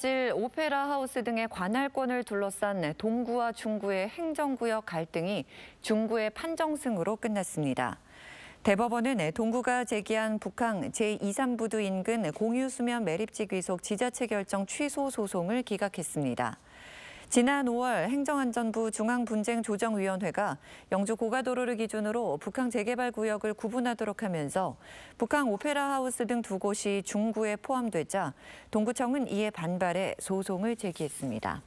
브라질 오페라 하우스 등의 관할권을 둘러싼 동구와 중구의 행정구역 갈등이 중구의 판정승으로 끝났습니다. 대법원은 동구가 제기한 북항 제2, 3부두 인근 공유수면 매립지 귀속 지자체 결정 취소 소송을 기각했습니다. 지난 5월 행정안전부 중앙분쟁조정위원회가 영주 고가도로를 기준으로 북항 재개발 구역을 구분하도록 하면서 북항 오페라 하우스 등 두 곳이 중구에 포함되자 동구청은 이에 반발해 소송을 제기했습니다.